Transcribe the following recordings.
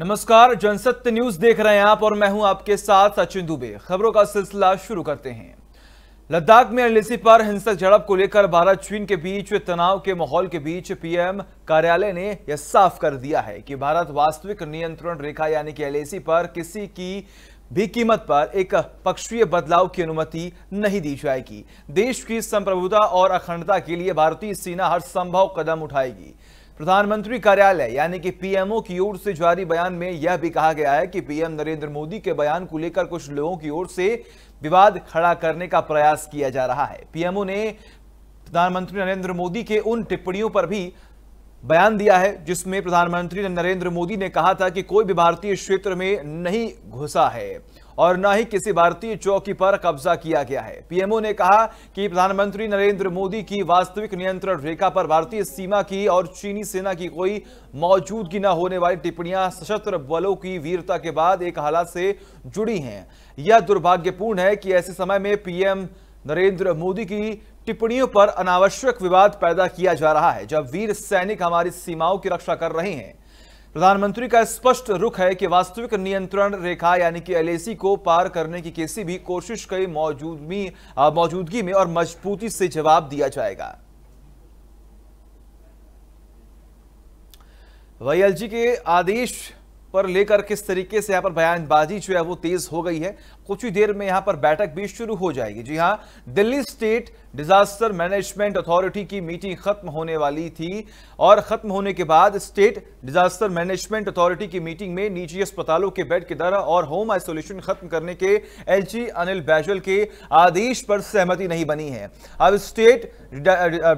नमस्कार जनसत्य न्यूज देख रहे हैं आप और मैं हूं आपके साथ सचिन दुबे खबरों का सिलसिला शुरू करते हैं लद्दाख में एलएसी पर हिंसक झड़प को लेकर भारत चीन के बीच तनाव के माहौल के बीच पीएम कार्यालय ने यह साफ कर दिया है कि भारत वास्तविक नियंत्रण रेखा यानी कि एलएसी पर किसी की भी कीमत पर एक पक्षीय बदलाव की अनुमति नहीं दी जाएगी देश की संप्रभुता और अखंडता के लिए भारतीय सेना हर संभव कदम उठाएगी प्रधानमंत्री कार्यालय यानी कि पीएमओ की ओर से जारी बयान में यह भी कहा गया है कि पीएम नरेंद्र मोदी के बयान को लेकर कुछ लोगों की ओर से विवाद खड़ा करने का प्रयास किया जा रहा है पीएमओ ने प्रधानमंत्री नरेंद्र मोदी के उन टिप्पणियों पर भी बयान दिया है जिसमें प्रधानमंत्री नरेंद्र मोदी ने कहा था कि कोई भी भारतीय क्षेत्र में नहीं घुसा है और न ही किसी भारतीय चौकी पर कब्जा किया गया है पीएमओ ने कहा कि प्रधानमंत्री नरेंद्र मोदी की वास्तविक नियंत्रण रेखा पर भारतीय सीमा की और चीनी सेना की कोई मौजूदगी न होने वाली टिप्पणियां सशस्त्र बलों की वीरता के बाद एक हालात से जुड़ी हैं यह दुर्भाग्यपूर्ण है कि ऐसे समय में पीएम नरेंद्र मोदी की टिप्पणियों पर अनावश्यक विवाद पैदा किया जा रहा है जब वीर सैनिक हमारी सीमाओं की रक्षा कर रहे हैं प्रधानमंत्री का स्पष्ट रुख है कि वास्तविक नियंत्रण रेखा यानी कि एलएसी को पार करने की किसी भी कोशिश की मौजूदगी मौजूदगी में और मजबूती से जवाब दिया जाएगा वाईएलजी के आदेश पर लेकर किस तरीके से यहाँ पर बयानबाजी जो है वो तेज हो गई है कुछ ही देर में यहाँ पर बैठक भी शुरू हो जाएगी जी हाँ Delhi state disaster management authority की मीटिंग खत्म होने वाली थी और खत्म होने के बाद स्टेट डिजास्टर मैनेजमेंट अथॉरिटी की मीटिंग में निजी अस्पतालों के बेड की दर और होम आइसोलेशन खत्म करने के एलजी अनिल बैजल के आदेश पर सहमति नहीं बनी है अब स्टेट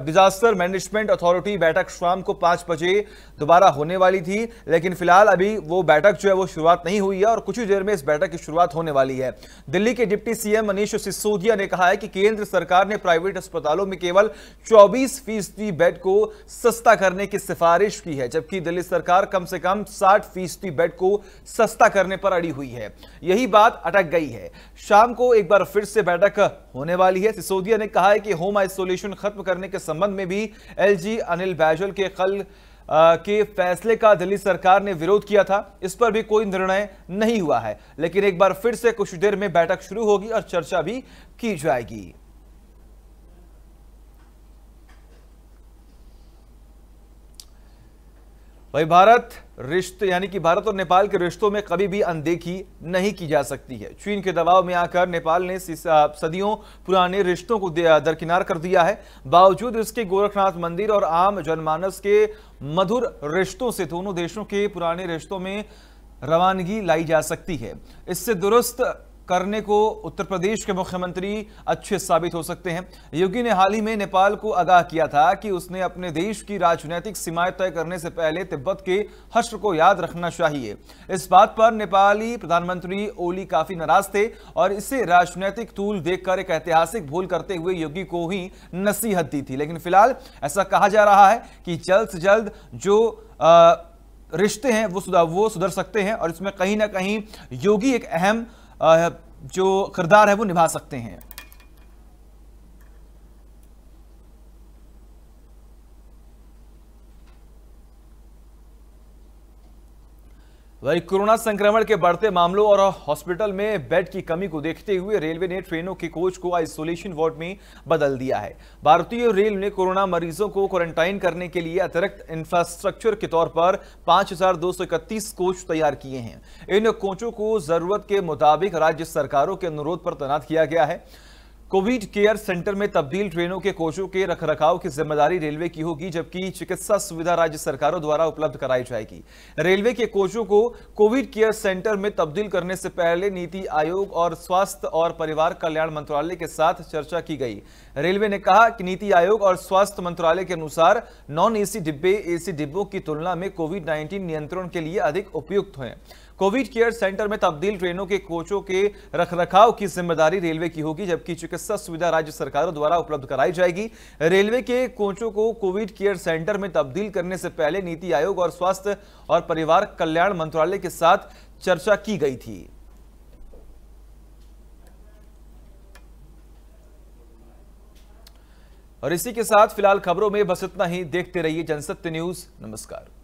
डिजास्टर मैनेजमेंट अथॉरिटी बैठक शाम को पांच बजे दोबारा होने वाली थी लेकिन फिलहाल अभी वो बैठक जो है वो शुरुआत नहीं हुई है और कुछ ही देर में इस बैठक की शुरुआत होने वाली है दिल्ली के डिप्टी सीएम मनीष सिसोदिया ने कहा है कि केंद्र सरकार ने प्राइवेट प्राइवेट अस्पतालों में केवल चौबीस फीसदी बेड को सस्ता करने की सिफारिश की है जबकि दिल्ली सरकार कम से कम 60 फीसदी बेड को सस्ता करने पर अड़ी हुई है यही बात अटक गई है शाम को एक बार फिर से बैठक होने वाली है सिसोदिया ने कहा है कि होम आइसोलेशन खत्म करने के संबंध में भी एल अनिल बैजल के कल के फैसले का दिल्ली सरकार ने विरोध किया था इस पर भी कोई निर्णय नहीं हुआ है लेकिन एक बार फिर से कुछ देर में बैठक शुरू होगी और चर्चा भी की जाएगी वही भारत रिश्ते यानी कि भारत और नेपाल के रिश्तों में कभी भी अनदेखी नहीं की जा सकती है चीन के दबाव में आकर नेपाल ने सदियों पुराने रिश्तों को दरकिनार कर दिया है बावजूद इसके गोरखनाथ मंदिर और आम जनमानस के मधुर रिश्तों से दोनों देशों के पुराने रिश्तों में रवानगी लाई जा सकती है इससे दुरुस्त करने को उत्तर प्रदेश के मुख्यमंत्री अच्छे साबित हो सकते हैं योगी ने हाल ही में नेपाल को आगाह किया था कि उसने अपने देश की राजनीतिक सीमाएं तय करने से पहले तिब्बत के हश्र को याद रखना चाहिए इस बात पर नेपाली प्रधानमंत्री ओली काफी नाराज थे और इसे राजनीतिक तूल देखकर एक ऐतिहासिक भूल करते हुए योगी को ही नसीहत दी थी लेकिन फिलहाल ऐसा कहा जा रहा है कि जल्द से जल्द जो रिश्ते हैं वो सुधर वो सुधर सकते हैं और इसमें कहीं ना कहीं योगी एक अहम जो किरदार है वो निभा सकते हैं वही कोरोना संक्रमण के बढ़ते मामलों और हॉस्पिटल में बेड की कमी को देखते हुए रेलवे ने ट्रेनों के कोच को आइसोलेशन वार्ड में बदल दिया है भारतीय रेल ने कोरोना मरीजों को क्वारंटाइन करने के लिए अतिरिक्त इंफ्रास्ट्रक्चर के तौर पर 5,231 कोच तैयार किए हैं इन कोचों को जरूरत के मुताबिक राज्य सरकारों के अनुरोध पर तैनात किया गया है कोविड केयर सेंटर में तब्दील ट्रेनों के कोचों के रखरखाव की जिम्मेदारी रेलवे की होगी जबकि चिकित्सा सुविधा राज्य सरकारों द्वारा उपलब्ध कराई जाएगी रेलवे के कोचों को कोविड केयर सेंटर में तब्दील करने से पहले नीति आयोग और स्वास्थ्य और परिवार कल्याण मंत्रालय के साथ चर्चा की गई रेलवे ने कहा कि नीति आयोग और स्वास्थ्य मंत्रालय के अनुसार नॉन एसी डिब्बे एसी डिब्बों की तुलना में कोविड नाइन्टीन नियंत्रण के लिए अधिक उपयुक्त हैं कोविड केयर सेंटर में तब्दील ट्रेनों के कोचों के रखरखाव की जिम्मेदारी रेलवे की होगी जबकि चिकित्सा सुविधा राज्य सरकारों द्वारा उपलब्ध कराई जाएगी रेलवे के कोचों को कोविड केयर सेंटर में तब्दील करने से पहले नीति आयोग और स्वास्थ्य और परिवार कल्याण मंत्रालय के साथ चर्चा की गई थी और इसी के साथ फिलहाल खबरों में बस इतना ही देखते रहिए जनसत्य न्यूज नमस्कार